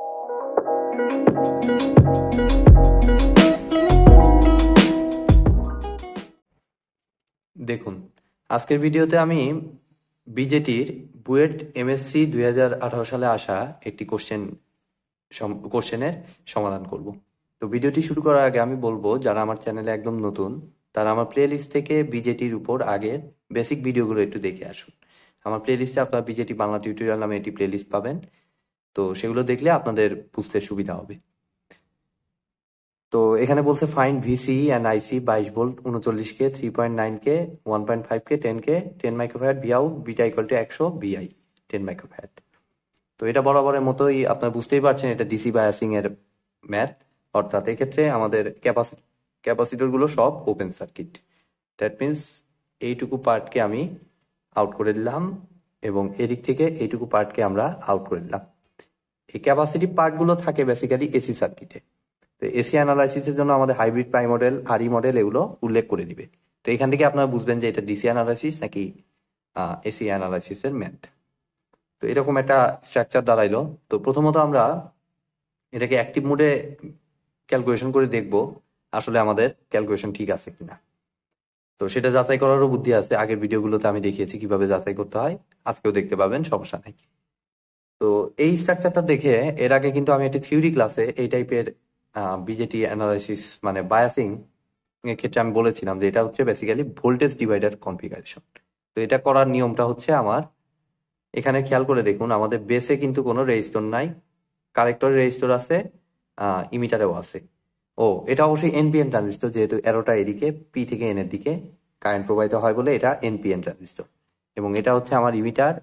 দেখুন আজকের ভিডিওতে আমি বিজেটির বুয়েট এমএসসি দুই আঠারো সালে আসা একটি কোশ্চেন কোশ্চেনের সমাধান করব তো ভিডিওটি শুরু করার আগে আমি বলবো যারা আমার চ্যানেলে একদম নতুন তারা আমার প্লেলিস্ট থেকে বিজেটির উপর আগের বেসিক ভিডিওগুলো একটু দেখে আসুন আমার প্লে লিস্টে আপনারা বিজেটি বাংলা টিউটোরিয়াল নামে একটি লিস্ট পাবেন তো সেগুলো দেখলে আপনাদের বুঝতে সুবিধা হবে তো এখানে বলছে ফাইন ভিসি অ্যান্ড আইসি বাইশ ভোল্ট উনচল্লিশ K three point nine K one point five K ten K ten microfarad B out beta equal to একশো বিআই টেন মাইক্রোফ্যাট তো এটা বরাবরের মতোই আপনার বুঝতেই পারছেন এটা ডিসি বায়াসিং এর ম্যাথ অর্থাৎ এক্ষেত্রে আমাদের ক্যাপাসিটি ক্যাপাসিটরগুলো সব ওপেন সার্কিট দ্যাট মিন্স এইটুকু পার্টকে আমি আউট করে দিলাম এবং এদিক থেকে এইটুকু পার্টকে আমরা আউট করে দিলাম এই ক্যাপাসিটি গুলো থাকে বেসিক্যালি এসি সার্কিটে তো এসি এর জন্য আমাদের হাইব্রিড প্রাই মডেল হারি মডেল এগুলো উল্লেখ করে দিবে তো এখান থেকে আপনারা বুঝবেন যে এটা ডিসি অ্যানালাইসিস নাকি এসি এর ম্যাথ তো এরকম একটা স্ট্রাকচার দাঁড়াইলো তো প্রথমত আমরা এটাকে অ্যাক্টিভ মোডে ক্যালকুলেশন করে দেখব আসলে আমাদের ক্যালকুলেশন ঠিক আছে কিনা তো সেটা যাচাই করারও বুদ্ধি আছে আগের ভিডিওগুলোতে আমি দেখিয়েছি কিভাবে যাচাই করতে হয় আজকেও দেখতে পাবেন সমস্যা নাই তো এই স্ট্রাকচারটা দেখে এর আগে কিন্তু আমি একটি থিওরি ক্লাসে এই টাইপের বিজেটি অ্যানালাইসিস মানে বায়াসিং এর ক্ষেত্রে আমি বলেছিলাম যে এটা হচ্ছে বেসিক্যালি ভোল্টেজ ডিভাইডার কনফিগারেশন তো এটা করার নিয়মটা হচ্ছে আমার এখানে খেয়াল করে দেখুন আমাদের বেসে কিন্তু কোনো রেজিস্টর নাই কালেক্টরের রেজিস্টর আছে ইমিটারেও আছে ও এটা অবশ্যই এনপিএন ট্রানজিস্টর যেহেতু এরোটা এদিকে পি থেকে এন এর দিকে কারেন্ট প্রবাহিত হয় বলে এটা এনপিএন ট্রানজিস্টর এবং এটা হচ্ছে আমার ইমিটার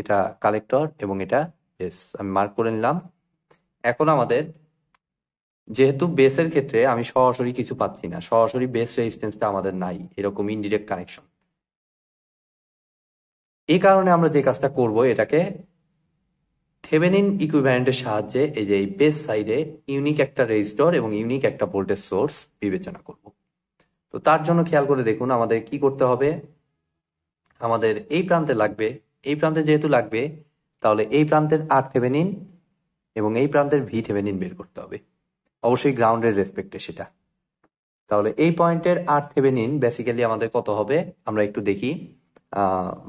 এটা কালেক্টর এবং এটা বেস আমি মার্ক করে নিলাম এখন আমাদের যেহেতু বেসের ক্ষেত্রে আমি সরাসরি কিছু পাচ্ছি না সরাসরি বেস রেজিস্ট্যান্সটা আমাদের নাই এরকম ইনডিরেক্ট কানেকশন এই কারণে আমরা যে কাজটা করব এটাকে থেভেনিন ইকুইপমেন্টের সাহায্যে এই যে এই বেস সাইডে ইউনিক একটা রেজিস্টর এবং ইউনিক একটা ভোল্টেজ সোর্স বিবেচনা করব তো তার জন্য খেয়াল করে দেখুন আমাদের কি করতে হবে আমাদের এই প্রান্তে লাগবে এই প্রান্তে যেহেতু লাগবে তাহলে এই প্রান্তের আর নিন এবং এই প্রান্তের ভি নিন বের করতে হবে অবশ্যই গ্রাউন্ডের রেসপেক্টে সেটা তাহলে এই পয়েন্টের আর নিন বেসিক্যালি আমাদের কত হবে আমরা একটু দেখি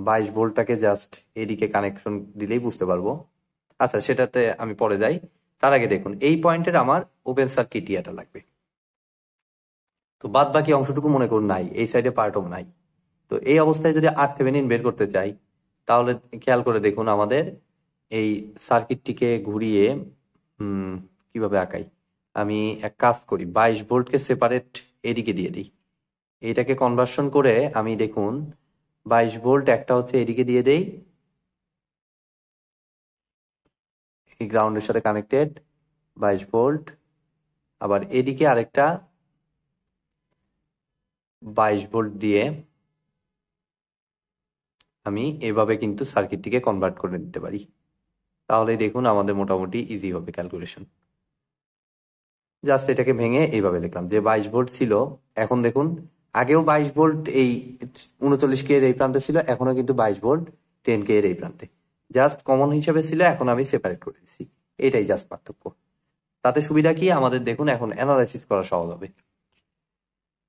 বাইশ ভোল্টটাকে জাস্ট এদিকে কানেকশন দিলেই বুঝতে পারবো আচ্ছা সেটাতে আমি পরে যাই তার আগে দেখুন এই পয়েন্টের আমার ওপেন সার্কিট ইয়াটা লাগবে তো বাদ বাকি অংশটুকু মনে করুন নাই এই সাইডে পার্টও নাই তো এই অবস্থায় যদি আর থেভেনিন বের করতে চাই তাহলে খেয়াল করে দেখুন আমাদের এই সার্কিটটিকে ঘুরিয়ে কিভাবে আঁকাই আমি এক কাজ করি বাইশ ভোল্টকে সেপারেট এদিকে দিয়ে দিই এটাকে কনভার্সন করে আমি দেখুন বাইশ ভোল্ট একটা হচ্ছে এদিকে দিয়ে দেই গ্রাউন্ডের সাথে কানেক্টেড বাইশ ভোল্ট আবার এদিকে আরেকটা বাইশ ভোল্ট দিয়ে আমি এভাবে কিন্তু সার্কিটটিকে কনভার্ট করে নিতে পারি তাহলে দেখুন আমাদের মোটামুটি ইজি হবে ক্যালকুলেশন জাস্ট এটাকে ভেঙে এইভাবে দেখলাম যে বাইশ ভোল্ট ছিল এখন দেখুন আগেও বাইশ ভোল্ট এই উনচল্লিশ কে এর এই প্রান্তে ছিল এখনো কিন্তু বাইশ ভোল্ট টেন কে এর এই প্রান্তে জাস্ট কমন হিসাবে ছিল এখন আমি সেপারেট করে দিচ্ছি এটাই জাস্ট পার্থক্য তাতে সুবিধা কি আমাদের দেখুন এখন অ্যানালাইসিস করা সহজ হবে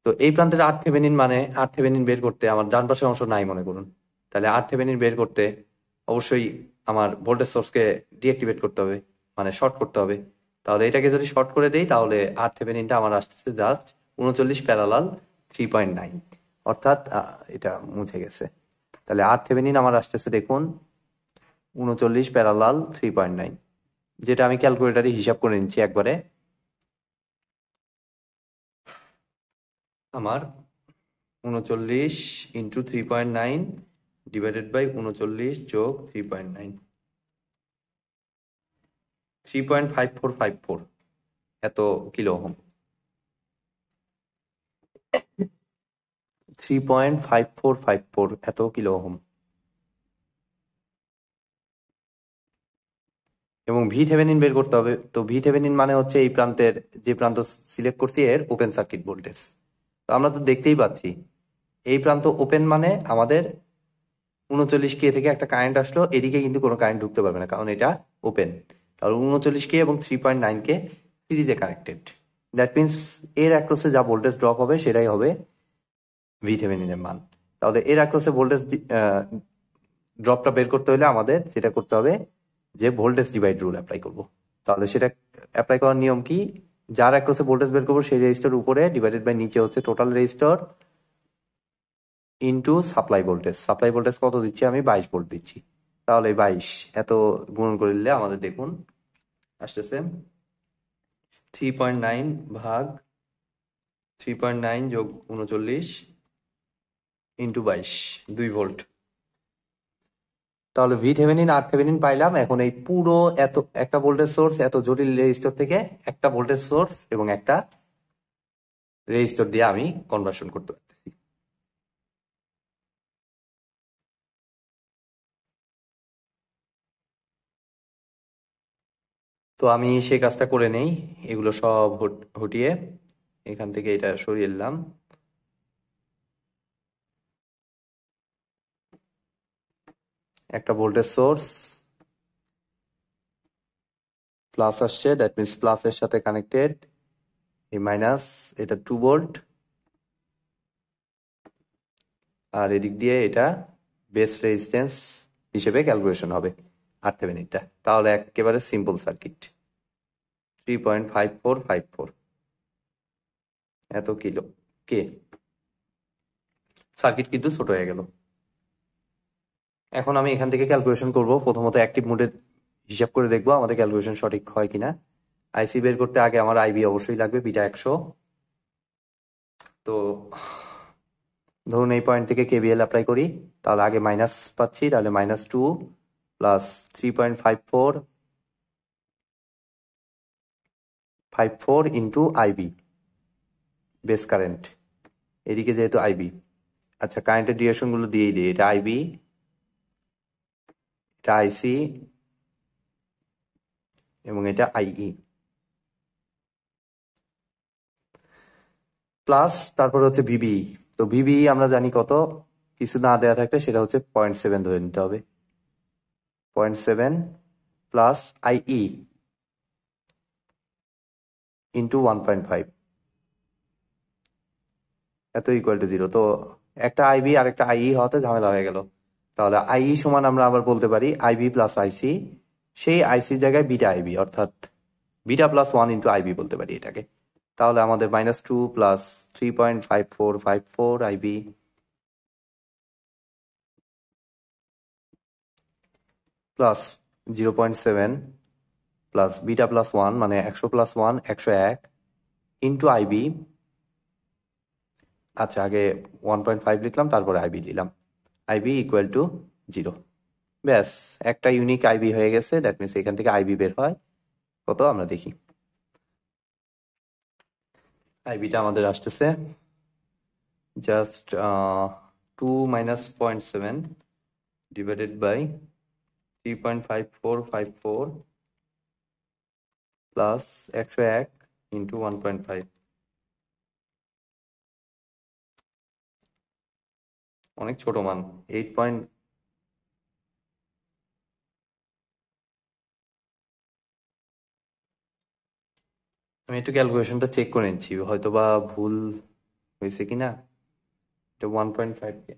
তো এই প্রান্তের আট থেভেনিন মানে আট থেভেনিন বের করতে আমার ডান পাশের অংশ নাই মনে করুন তাহলে আর থেভেনিন বের করতে অবশ্যই আমার ভোল্টেজ সোর্সকে ডিঅ্যাক্টিভেট করতে হবে মানে শর্ট করতে হবে তাহলে এটাকে যদি শর্ট করে দেই তাহলে আর থেভেনিনটা আমার আসতেছে জাস্ট উনচল্লিশ প্যারালাল থ্রি পয়েন্ট নাইন অর্থাৎ এটা মুছে গেছে তাহলে আর থেভেনিন আমার আসতেছে দেখুন উনচল্লিশ প্যারালাল থ্রি পয়েন্ট নাইন যেটা আমি ক্যালকুলেটারে হিসাব করে নিচ্ছি একবারে আমার উনচল্লিশ into three point nine divided by উনচল্লিশ যোগ three point nine three point five four five four এত kilo ohm three point five four five four এত কিলো হোম এবং ভি থেভেনিন বের করতে হবে তো ভি থেভেনিন মানে হচ্ছে এই প্রান্তের যে প্রান্ত সিলেক্ট করছি এর ওপেন সার্কিট ভোল্টেজ তো আমরা তো দেখতেই পাচ্ছি এই প্রান্ত ওপেন মানে আমাদের উনচল্লিশ কে থেকে একটা কারেন্ট আসলো এদিকে কিন্তু কোনো কারেন্ট ঢুকতে পারবে না কারণ এটা ওপেন তাহলে উনচল্লিশ কে এবং থ্রি পয়েন্ট নাইন কে সিরিজে কানেক্টেড দ্যাট মিনস এর অ্যাক্রসে যা ভোল্টেজ ড্রপ হবে সেটাই হবে ভিটামিনের মান তাহলে এর অ্যাক্রসে ভোল্টেজ ড্রপটা বের করতে হলে আমাদের সেটা করতে হবে যে ভোল্টেজ ডিভাইড রুল অ্যাপ্লাই করব তাহলে সেটা অ্যাপ্লাই করার নিয়ম কি যার অ্যাক্রসে ভোল্টেজ বের করবো সেই রেজিস্টার উপরে ডিভাইডেড বাই নিচে হচ্ছে total resistor into supply voltage supply voltage কত দিচ্ছি আমি বাইশ ভোল্ট দিচ্ছি তাহলে বাইশ এত গুণ করে দিলে আমাদের দেখুন আসতেছে থ্রি পয়েন্ট নাইন ভাগ থ্রি পয়েন্ট নাইন যোগ উনচল্লিশ ইন্টু বাইশ দুই ভোল্ট তাহলে ভি থেভেনিন আর থেভেনিন পাইলাম এখন এই পুরো এত একটা ভোল্টেজ সোর্স এত জটিল রেজিস্টর থেকে একটা ভোল্টেজ সোর্স এবং একটা রেজিস্টর দিয়ে আমি কনভার্সন করতে পারি তো আমি সেই কাজটা করে নেই এগুলো সব হটিয়ে এখান থেকে এটা সরিয়ে এলাম একটা ভোল্টেজ সোর্স প্লাস আসছে দ্যাট মিনস প্লাসের সাথে কানেক্টেড এই মাইনাস এটা টু ভোল্ট আর এদিক দিয়ে এটা বেস্ট রেজিস্ট্যান্স হিসেবে ক্যালকুলেশন হবে আর থেভেনিনটা তাহলে একেবারে simple circuit three point five four five four এত কিলো কে সার্কিট কিন্তু ছোট হয়ে গেল এখন আমি এখান থেকে ক্যালকুলেশন করব প্রথমত অ্যাক্টিভ মোডে হিসাব করে দেখব আমাদের ক্যালকুলেশন সঠিক হয় কিনা আইসি বের করতে আগে আমার আইবি অবশ্যই লাগবে বিটা একশো তো ধরুন এই পয়েন্ট থেকে কেবিএল অ্যাপ্লাই করি তাহলে আগে মাইনাস পাচ্ছি তাহলে minus two plus three point five four five four into IB base current এদিকে যেহেতু আইবি আচ্ছা কারেন্টের গুলো দিয়েই দিই এটা আইবি এটা আইসি এবং এটা আইই প্লাস e। তারপরে হচ্ছে ভিবি e। তো ভিবি e আমরা জানি কত কিছু না দেওয়া থাকলে সেটা হচ্ছে পয়েন্ট সেভেন ধরে নিতে হবে point seven plus IE into one point five এত ইকুয়াল টু জিরো তো একটা আইবি আর একটা আইই e হওয়াতে ঝামেলা হয়ে গেল তাহলে আইই e সমান আমরা আবার বলতে পারি আইবি প্লাস আইসি সেই আইসির জায়গায় বিটা আইবি অর্থাৎ beta plus one into IB বলতে পারি এটাকে তাহলে আমাদের minus two plus three point five four five four IB plus zero point seven plus beta plus one মানে একশো প্লাস ওয়ান একশো এক ইন্টু আইবি আচ্ছা আগে ওয়ান পয়েন্ট ফাইভ লিখলাম তারপরে আইবি দিলাম আইবি ইকুয়াল টু জিরো ব্যাস একটা ইউনিক আইবি হয়ে গেছে দ্যাট মিনস এখান থেকে আইবি বের হয় কত আমরা দেখি আইবিটা আমাদের আসতেছে just two minus point seven divided by three point five four five four plus একশো এক ইন্টু ওয়ান পয়েন্ট ফাইভ অনেক ছোট মান এইট পয়েন্ট আমি একটু ক্যালকুলেশনটা চেক করে নিচ্ছি হয়তো বা ভুল হয়েছে কিনা এটা ওয়ান পয়েন্ট ফাইভ কে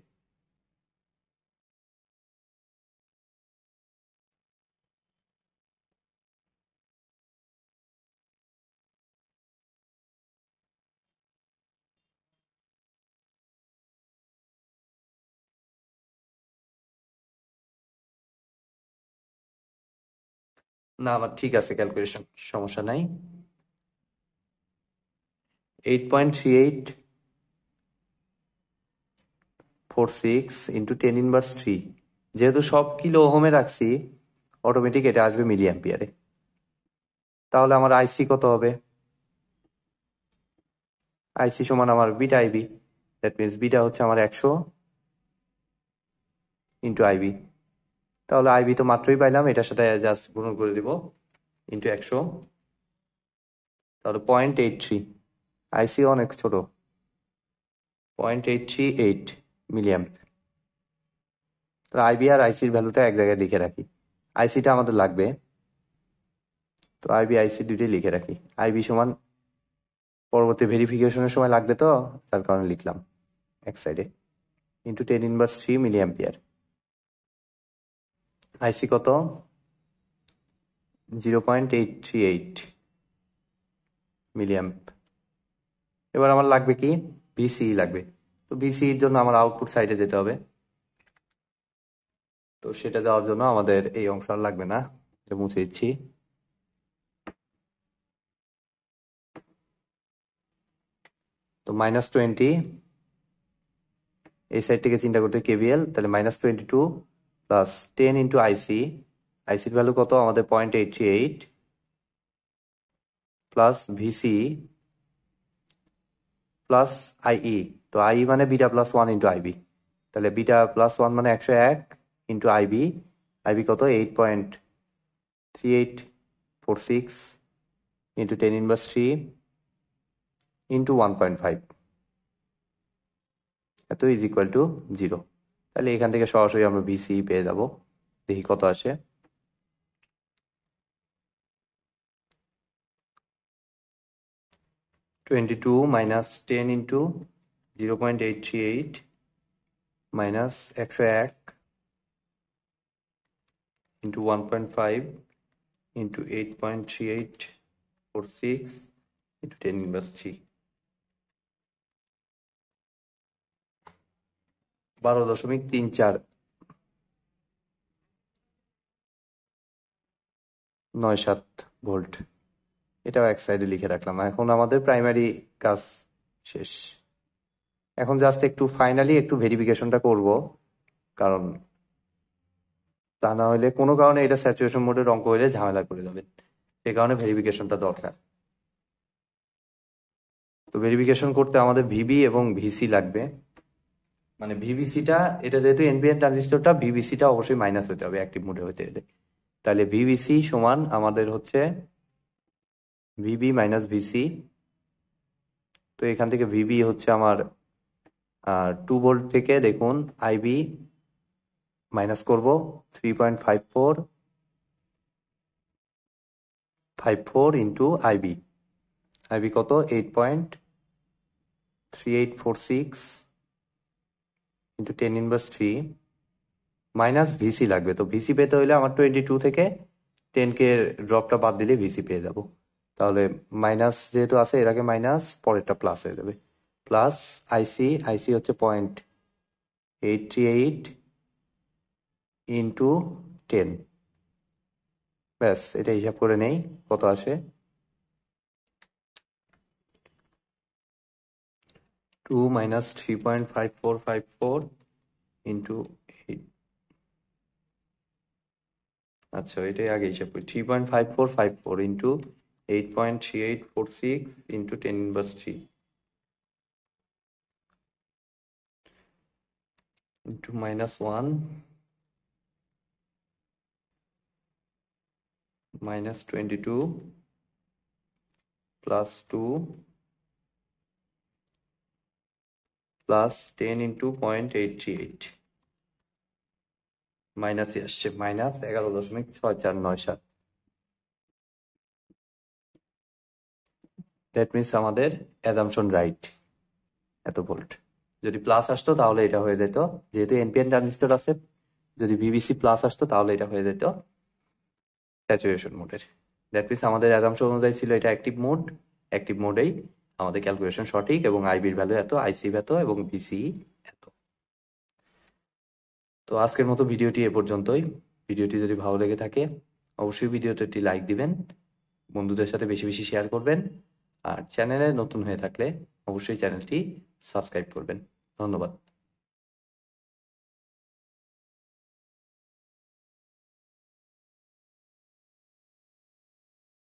না আমার ঠিক আছে ক্যালকুলেশন সমস্যা নাই eight point three eight four six into ten inverse three যেহেতু সব কিলো ওহমে রাখছি অটোমেটিক এটা আসবে মিলি অ্যাম্পিয়ারে তাহলে আমার আইসি কত হবে আইসি সমান আমার beta IB that means beta হচ্ছে আমার একশো ইন্টু আইবি তাহলে আইবি তো মাত্রই পাইলাম এটার সাথে জাস্ট গুণ করে দিব ইন্টু একশো তাহলে পয়েন্ট এইট থ্রি আইসি অনেক ছোট point eight three eight milliamp তাহলে আইবি আর আইসির ভ্যালুটা এক জায়গায় লিখে রাখি আইসিটা আমাদের লাগবে তো আইবি আইসি দুইটাই লিখে রাখি আইবি সমান পরবর্তী ভেরিফিকেশনের সময় লাগবে তো তার কারণে লিখলাম এক সাইডে into ten inverse three milliampere IC কত zero point eight three eight milliamp এবার আমার লাগবে কি ভিসি লাগবে তো ভিসির জন্য আমার আউটপুট সাইডে যেতে হবে তো সেটা দেওয়ার জন্য আমাদের এই অংশ আর লাগবে না এটা মুছে দিচ্ছি তো মাইনাস টোয়েন্টি এই সাইড থেকে চিন্তা করতে কেবিএল তাহলে minus twenty two plus ten into IC আইসির ভ্যালু কত আমাদের point eight eight plus VC plus IE তো আই e মানে beta plus one into IB তাহলে বিটা প্লাস ওয়ান মানে একশো এক ইন্টু আইবি আইবি কত eight point three eight four six into ten inverse three into one point five এত is equal to zero তাহলে এখান থেকে সরাসরি আমরা বিসি পেয়ে যাব দেখি কত আছে twenty two minus ten into zero point eight three eight minus একশো এক into one point five into eight point three eight four six into ten inverse three বারো দশমিক তিন চার নয় সাত ভোল্ট এটাও এক সাইডে লিখে রাখলাম এখন আমাদের প্রাইমারি কাজ শেষ এখন জাস্ট একটু ফাইনালি একটু ভেরিফিকেশনটা করব কারণ তা না হলে কোনো কারণে এটা স্যাচুয়েশন মোডের অঙ্ক হলে ঝামেলা করে যাবে সে কারণে ভেরিফিকেশনটা দরকার তো ভেরিফিকেশন করতে আমাদের ভিবি এবং ভিসি লাগবে মানে ভিভিসিটা এটা যেহেতু এনপিএন ট্রানজিস্টরটা ভিভিসিটা অবশ্যই মাইনাস হতে হবে অ্যাক্টিভ মোডে হতে হলে তাহলে ভিভিসি সমান আমাদের হচ্ছে ভিবি মাইনাস ভিসি তো এখান থেকে ভিবি হচ্ছে আমার টু ভোল্ট থেকে দেখুন আইবি মাইনাস করব three point five four five four into IB IB কত eight point three eight four six into ten inverse three minus VC লাগবে তো ভিসি পেতে হলে আমার টোয়েন্টি টু থেকে টেনকে ড্রপটা বাদ দিলে ভিসি পেয়ে যাবো তাহলে মাইনাস যেহেতু আছে এর আগে মাইনাস পরেরটা প্লাস হয়ে যাবে প্লাস আইসি আইসি হচ্ছে point eight three eight into ten ব্যাস এটা হিসাব করে নেই কত আসে 2 minus 3.5454 into 8 আচ্ছা এটাই আগে হিসাব করি 3.5454 into 8.3846 into 10 inverse 3 into minus 1 minus 22 plus 2 plus ten into point eight three eight মাইনাসই আসছে মাইনাস এগারো দশমিক ছয় চার নয় সাত দ্যাট মিনস আমাদের অ্যাজামশন রাইট এত ভোল্ট যদি প্লাস আসতো তাহলে এটা হয়ে যেত যেহেতু এনপিএন ট্রানজিস্টর আছে যদি বিবিসি প্লাস আসতো তাহলে এটা হয়ে যেত স্যাচুরেশন মোডের দ্যাট মিনস আমাদের অ্যাজামশন অনুযায়ী ছিল এটা অ্যাক্টিভ মোড অ্যাক্টিভ মোডেই আমাদের ক্যালকুলেশন সঠিক এবং আইবির ভ্যালু এত আইসি এত এবং বিসি e এত তো আজকের মতো ভিডিওটি এ পর্যন্তই ভিডিওটি যদি ভালো লেগে থাকে অবশ্যই ভিডিওটি একটি লাইক দিবেন বন্ধুদের সাথে বেশি বেশি শেয়ার করবেন আর চ্যানেলে নতুন হয়ে থাকলে অবশ্যই চ্যানেলটি সাবস্ক্রাইব করবেন ধন্যবাদ